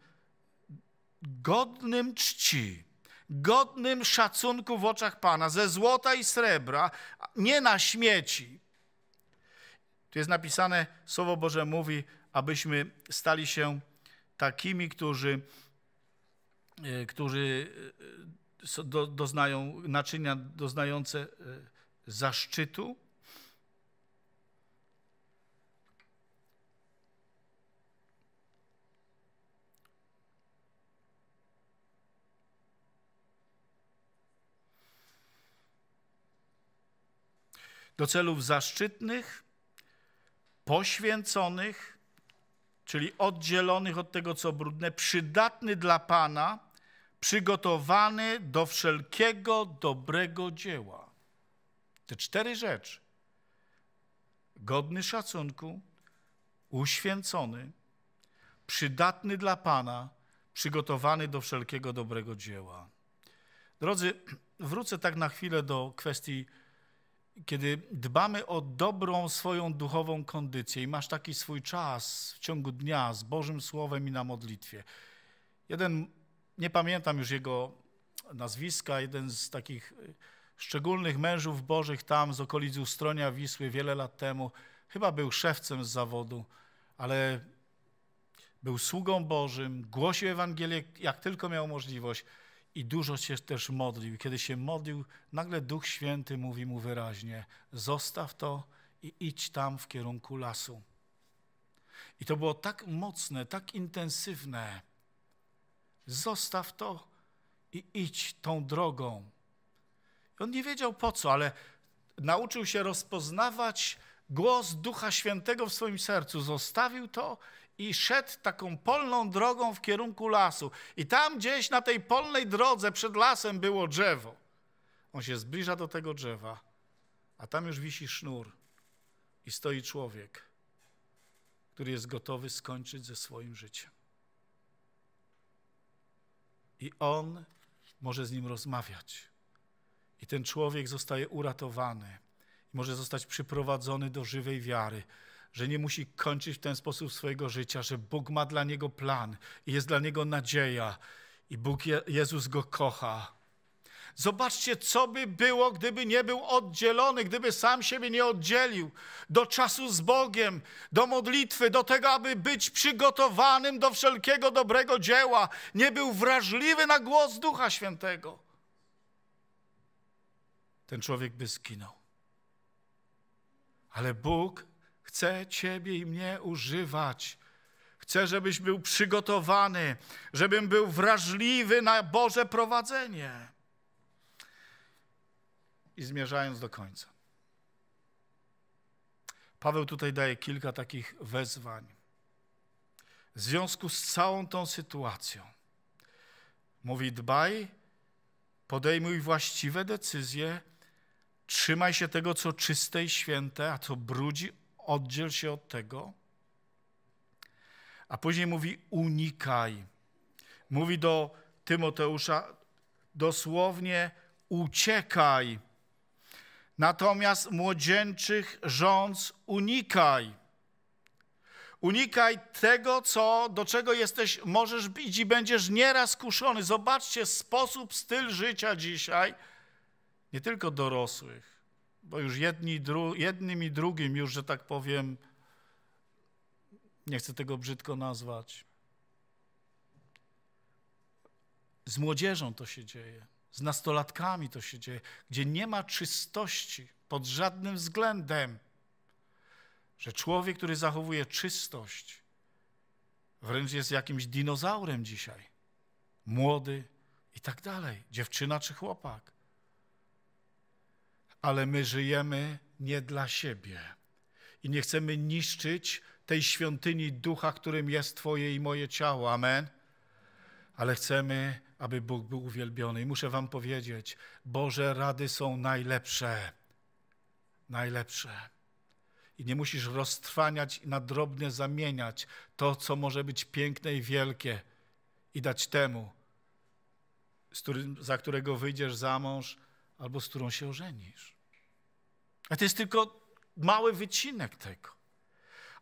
[SPEAKER 1] godnym czci godnym szacunku w oczach Pana, ze złota i srebra, nie na śmieci. Tu jest napisane, Słowo Boże mówi, abyśmy stali się takimi, którzy, e, którzy e, doznają naczynia doznające e, zaszczytu, do celów zaszczytnych, poświęconych, czyli oddzielonych od tego, co brudne, przydatny dla Pana, przygotowany do wszelkiego dobrego dzieła. Te cztery rzeczy. Godny szacunku, uświęcony, przydatny dla Pana, przygotowany do wszelkiego dobrego dzieła. Drodzy, wrócę tak na chwilę do kwestii kiedy dbamy o dobrą swoją duchową kondycję i masz taki swój czas w ciągu dnia z Bożym Słowem i na modlitwie. Jeden, nie pamiętam już jego nazwiska, jeden z takich y, szczególnych mężów bożych tam z okolicy Ustronia Wisły wiele lat temu, chyba był szewcem z zawodu, ale był sługą Bożym, głosił Ewangelię jak tylko miał możliwość – i dużo się też modlił. Kiedy się modlił, nagle Duch Święty mówi mu wyraźnie: zostaw to i idź tam w kierunku lasu. I to było tak mocne, tak intensywne. Zostaw to i idź tą drogą. I on nie wiedział po co, ale nauczył się rozpoznawać głos Ducha Świętego w swoim sercu. Zostawił to i szedł taką polną drogą w kierunku lasu. I tam gdzieś na tej polnej drodze przed lasem było drzewo. On się zbliża do tego drzewa, a tam już wisi sznur i stoi człowiek, który jest gotowy skończyć ze swoim życiem. I on może z nim rozmawiać. I ten człowiek zostaje uratowany, może zostać przyprowadzony do żywej wiary że nie musi kończyć w ten sposób swojego życia, że Bóg ma dla niego plan i jest dla niego nadzieja i Bóg, Je Jezus go kocha. Zobaczcie, co by było, gdyby nie był oddzielony, gdyby sam siebie nie oddzielił do czasu z Bogiem, do modlitwy, do tego, aby być przygotowanym do wszelkiego dobrego dzieła. Nie był wrażliwy na głos Ducha Świętego. Ten człowiek by zginął. Ale Bóg chce Ciebie i mnie używać. Chcę, żebyś był przygotowany, żebym był wrażliwy na Boże prowadzenie. I zmierzając do końca. Paweł tutaj daje kilka takich wezwań. W związku z całą tą sytuacją mówi: dbaj, podejmuj właściwe decyzje, trzymaj się tego, co czyste i święte, a co brudzi oddziel się od tego. A później mówi: unikaj. Mówi do Tymoteusza dosłownie: uciekaj. Natomiast młodzieńczych rządz unikaj. Unikaj tego, co, do czego jesteś, możesz być i będziesz nieraz kuszony. Zobaczcie sposób, styl życia dzisiaj, nie tylko dorosłych, bo już jedni, dru, jednym i drugim już, że tak powiem, nie chcę tego brzydko nazwać. Z młodzieżą to się dzieje, z nastolatkami to się dzieje, gdzie nie ma czystości pod żadnym względem. Że człowiek, który zachowuje czystość, wręcz jest jakimś dinozaurem dzisiaj. Młody i tak dalej, dziewczyna czy chłopak ale my żyjemy nie dla siebie i nie chcemy niszczyć tej świątyni ducha, którym jest Twoje i moje ciało. Amen. Ale chcemy, aby Bóg był uwielbiony. I muszę Wam powiedzieć, Boże rady są najlepsze. Najlepsze. I nie musisz roztrwaniać i na drobne zamieniać to, co może być piękne i wielkie, i dać temu, którym, za którego wyjdziesz za mąż, albo z którą się ożenisz. A to jest tylko mały wycinek tego.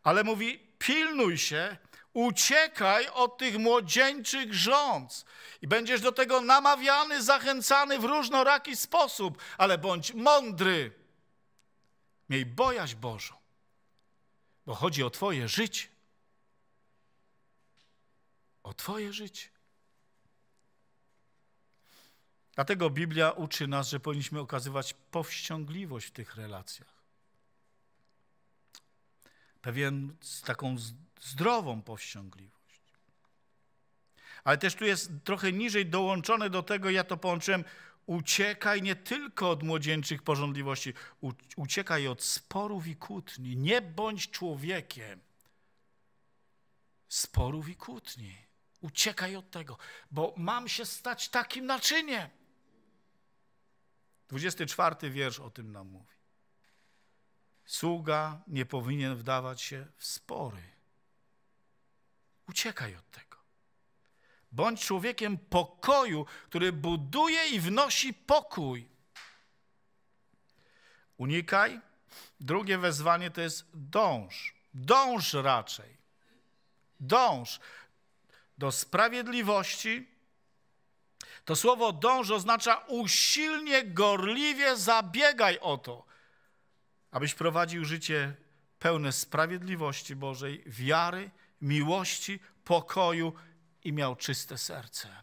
[SPEAKER 1] Ale mówi: pilnuj się, uciekaj od tych młodzieńczych rząd i będziesz do tego namawiany, zachęcany w różnoraki sposób, ale bądź mądry. Miej bojaźń Bożą, bo chodzi o Twoje życie. O Twoje życie. Dlatego Biblia uczy nas, że powinniśmy okazywać powściągliwość w tych relacjach. Pewien z taką zdrową powściągliwość. Ale też tu jest trochę niżej dołączone do tego, ja to połączyłem, uciekaj nie tylko od młodzieńczych porządliwości, uciekaj od sporów i kłótni. Nie bądź człowiekiem sporów i kłótni. Uciekaj od tego, bo mam się stać takim naczyniem. 24 wiersz o tym nam mówi. Sługa nie powinien wdawać się w spory. Uciekaj od tego. Bądź człowiekiem pokoju, który buduje i wnosi pokój. Unikaj. Drugie wezwanie to jest dąż. Dąż raczej. Dąż do sprawiedliwości, to słowo dąż oznacza usilnie, gorliwie zabiegaj o to, abyś prowadził życie pełne sprawiedliwości Bożej, wiary, miłości, pokoju i miał czyste serce.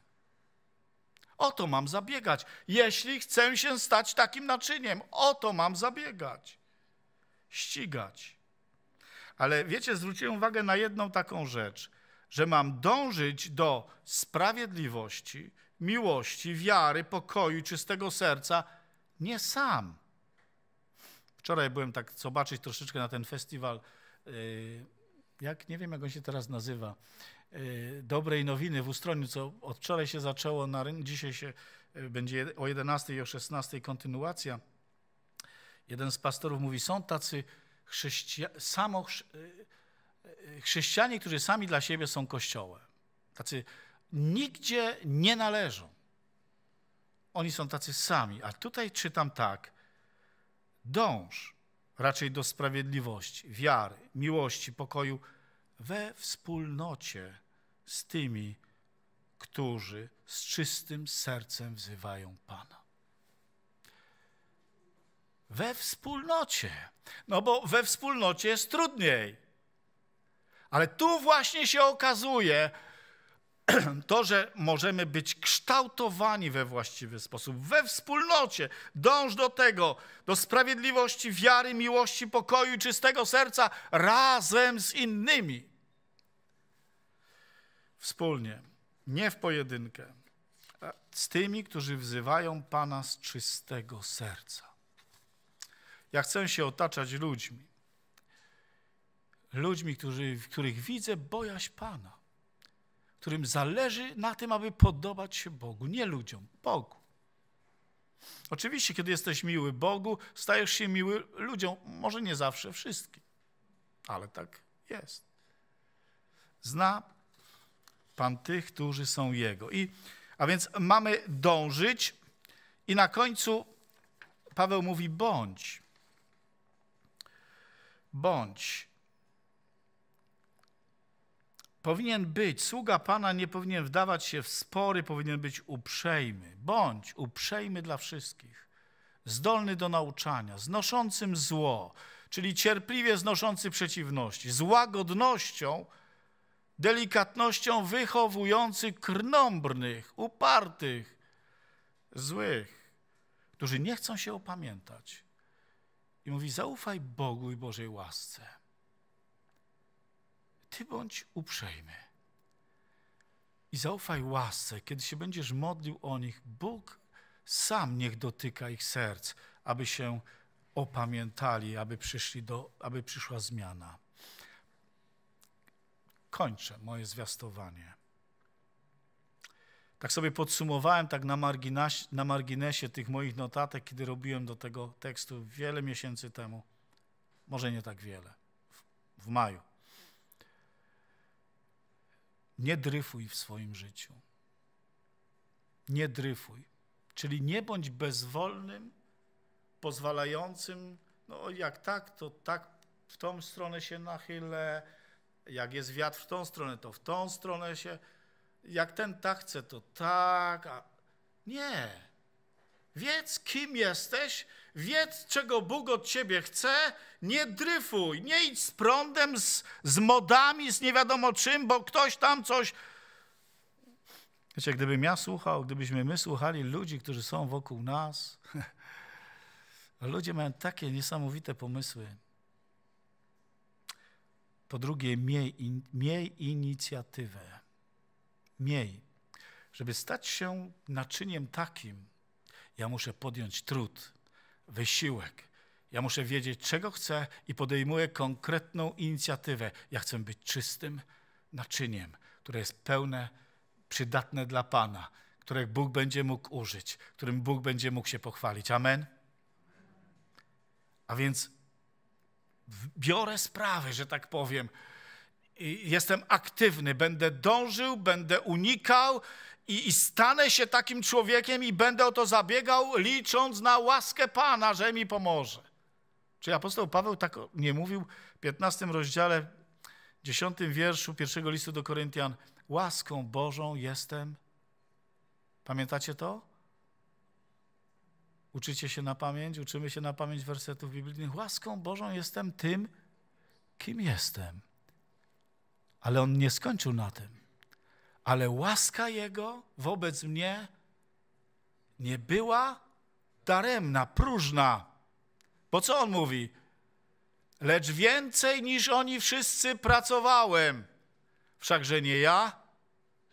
[SPEAKER 1] O to mam zabiegać, jeśli chcę się stać takim naczyniem. O to mam zabiegać. Ścigać. Ale wiecie, zwróciłem uwagę na jedną taką rzecz, że mam dążyć do sprawiedliwości miłości, wiary, pokoju, czystego serca, nie sam. Wczoraj byłem tak zobaczyć troszeczkę na ten festiwal, y, jak nie wiem, jak on się teraz nazywa, y, Dobrej Nowiny w Ustroniu, co od wczoraj się zaczęło, na rynku, dzisiaj się y, będzie o 11 i o 16 kontynuacja. Jeden z pastorów mówi, są tacy chrześcija samo chrześcijanie, którzy sami dla siebie są kościołem. Tacy nigdzie nie należą. Oni są tacy sami. A tutaj czytam tak. Dąż raczej do sprawiedliwości, wiary, miłości, pokoju we wspólnocie z tymi, którzy z czystym sercem wzywają Pana. We wspólnocie. No bo we wspólnocie jest trudniej. Ale tu właśnie się okazuje, (clears throat) to, że możemy być kształtowani we właściwy sposób, we wspólnocie. Dąż do tego, do sprawiedliwości, wiary, miłości, pokoju i czystego serca razem z innymi. Wspólnie, nie w pojedynkę, z tymi, którzy wzywają Pana z czystego serca. Ja chcę się otaczać ludźmi. Ludźmi, którzy, w których widzę bojaźń Pana którym zależy na tym, aby podobać się Bogu, nie ludziom, Bogu. Oczywiście, kiedy jesteś miły Bogu, stajesz się miły ludziom, może nie zawsze wszystkim, ale tak jest. Zna Pan tych, którzy są Jego. I, a więc mamy dążyć i na końcu Paweł mówi bądź. Bądź powinien być, sługa Pana nie powinien wdawać się w spory, powinien być uprzejmy. Bądź uprzejmy dla wszystkich, zdolny do nauczania, znoszącym zło, czyli cierpliwie znoszący przeciwności, z łagodnością, delikatnością wychowujący krnąbrnych, upartych, złych, którzy nie chcą się opamiętać. I mówi, zaufaj Bogu i Bożej łasce. Ty bądź uprzejmy. I zaufaj łasce, kiedy się będziesz modlił o nich, Bóg sam niech dotyka ich serc, aby się opamiętali, aby, przyszli do, aby przyszła zmiana. Kończę moje zwiastowanie. Tak sobie podsumowałem, tak na marginesie, na marginesie tych moich notatek, kiedy robiłem do tego tekstu wiele miesięcy temu. Może nie tak wiele, w, w maju. Nie dryfuj w swoim życiu. Nie dryfuj. Czyli nie bądź bezwolnym, pozwalającym, no jak tak, to tak w tą stronę się nachylę, jak jest wiatr w tą stronę, to w tą stronę się, jak ten tak chce, to tak. A... Nie. Wiedz, kim jesteś Wiedz, czego Bóg od ciebie chce, nie dryfuj, nie idź z prądem, z, z modami, z nie wiadomo czym, bo ktoś tam coś... Wiecie, gdybym ja słuchał, gdybyśmy my słuchali ludzi, którzy są wokół nas, (laughs) ludzie mają takie niesamowite pomysły. Po drugie, miej, in, miej inicjatywę. Miej. Żeby stać się naczyniem takim, ja muszę podjąć trud wysiłek. Ja muszę wiedzieć, czego chcę i podejmuję konkretną inicjatywę. Ja chcę być czystym naczyniem, które jest pełne, przydatne dla Pana, które Bóg będzie mógł użyć, którym Bóg będzie mógł się pochwalić. Amen. A więc biorę sprawy, że tak powiem. I jestem aktywny, będę dążył, będę unikał, i, i stanę się takim człowiekiem i będę o to zabiegał, licząc na łaskę Pana, że mi pomoże. Czy apostoł Paweł tak nie mówił w 15 rozdziale, 10 wierszu pierwszego listu do Koryntian? Łaską Bożą jestem. Pamiętacie to? Uczycie się na pamięć, uczymy się na pamięć wersetów biblijnych. Łaską Bożą jestem tym, kim jestem. Ale on nie skończył na tym ale łaska Jego wobec mnie nie była daremna, próżna. Bo co on mówi? Lecz więcej niż oni wszyscy pracowałem. Wszakże nie ja,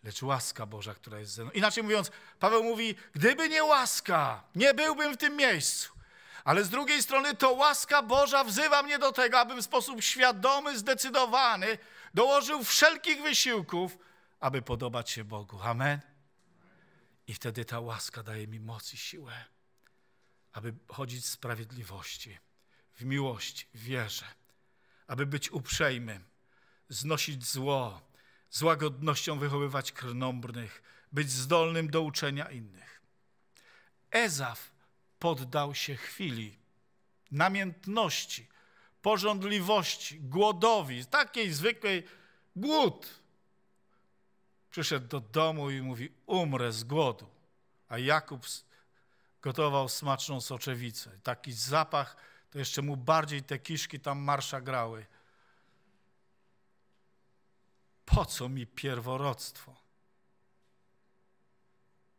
[SPEAKER 1] lecz łaska Boża, która jest ze mną. Inaczej mówiąc, Paweł mówi, gdyby nie łaska, nie byłbym w tym miejscu. Ale z drugiej strony to łaska Boża wzywa mnie do tego, abym w sposób świadomy, zdecydowany dołożył wszelkich wysiłków, aby podobać się Bogu. Amen. I wtedy ta łaska daje mi moc i siłę, aby chodzić w sprawiedliwości, w miłości, w wierze, aby być uprzejmym, znosić zło, z łagodnością wychowywać krnąbrnych, być zdolnym do uczenia innych. Ezaf poddał się chwili, namiętności, pożądliwości, głodowi, takiej zwykłej głód przyszedł do domu i mówi: Umrę z głodu. A Jakub gotował smaczną soczewicę. Taki zapach, to jeszcze mu bardziej te kiszki tam marsza grały. Po co mi pierworodstwo?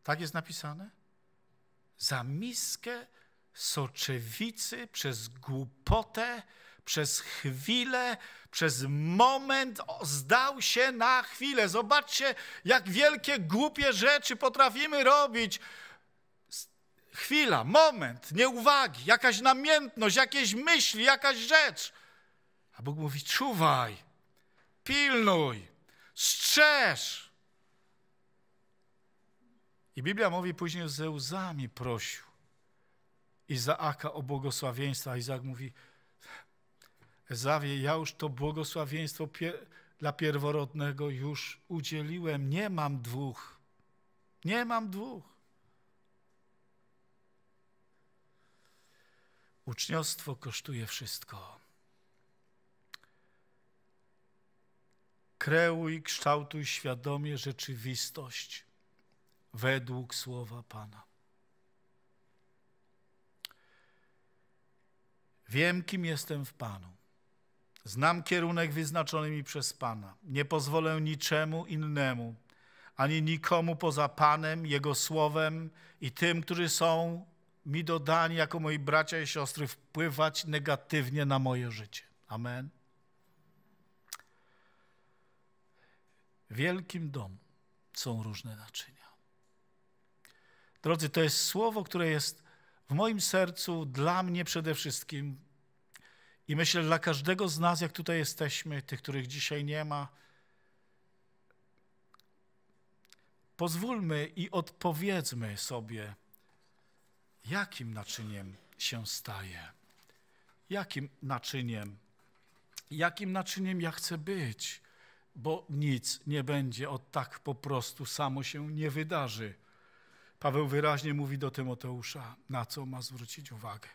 [SPEAKER 1] Tak jest napisane? Za miskę soczewicy przez głupotę przez chwilę, przez moment zdał się na chwilę. Zobaczcie, jak wielkie, głupie rzeczy potrafimy robić. Chwila, moment, nieuwagi, jakaś namiętność, jakieś myśli, jakaś rzecz. A Bóg mówi: czuwaj, pilnuj, strzeż. I Biblia mówi później ze łzami prosił Izaaka o błogosławieństwo. Izaak mówi: Ezawie, ja już to błogosławieństwo pier dla pierworodnego już udzieliłem. Nie mam dwóch. Nie mam dwóch. Uczniostwo kosztuje wszystko. Kreuj, kształtuj świadomie rzeczywistość według słowa Pana. Wiem, kim jestem w Panu. Znam kierunek wyznaczony mi przez Pana. Nie pozwolę niczemu innemu, ani nikomu poza Panem, Jego słowem i tym, którzy są mi dodani jako moi bracia i siostry, wpływać negatywnie na moje życie. Amen. W wielkim domu są różne naczynia. Drodzy, to jest słowo, które jest w moim sercu, dla mnie przede wszystkim i myślę, dla każdego z nas, jak tutaj jesteśmy, tych, których dzisiaj nie ma, pozwólmy i odpowiedzmy sobie, jakim naczyniem się staje, jakim naczyniem, jakim naczyniem ja chcę być, bo nic nie będzie od tak po prostu, samo się nie wydarzy. Paweł wyraźnie mówi do Tymoteusza, na co ma zwrócić uwagę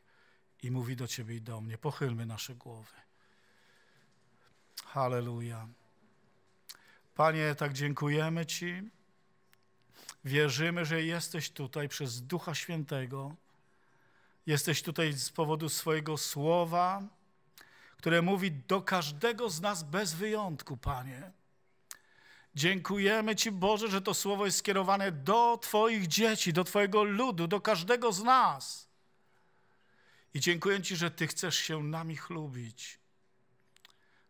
[SPEAKER 1] i mówi do Ciebie i do mnie: pochylmy nasze głowy. Halleluja. Panie, tak dziękujemy Ci. Wierzymy, że jesteś tutaj przez Ducha Świętego. Jesteś tutaj z powodu swojego słowa, które mówi do każdego z nas bez wyjątku, Panie. Dziękujemy Ci, Boże, że to słowo jest skierowane do Twoich dzieci, do Twojego ludu, do każdego z nas. I dziękuję Ci, że Ty chcesz się nami chlubić.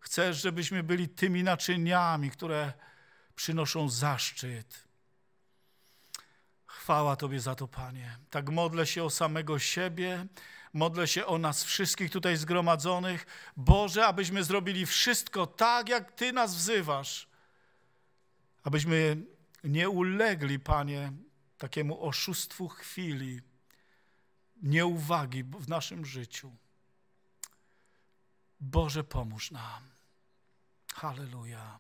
[SPEAKER 1] Chcesz, żebyśmy byli tymi naczyniami, które przynoszą zaszczyt. Chwała Tobie za to, Panie. Tak modlę się o samego siebie, modlę się o nas wszystkich tutaj zgromadzonych. Boże, abyśmy zrobili wszystko tak, jak Ty nas wzywasz. Abyśmy nie ulegli, Panie, takiemu oszustwu chwili nieuwagi w naszym życiu. Boże, pomóż nam. Hallelujah.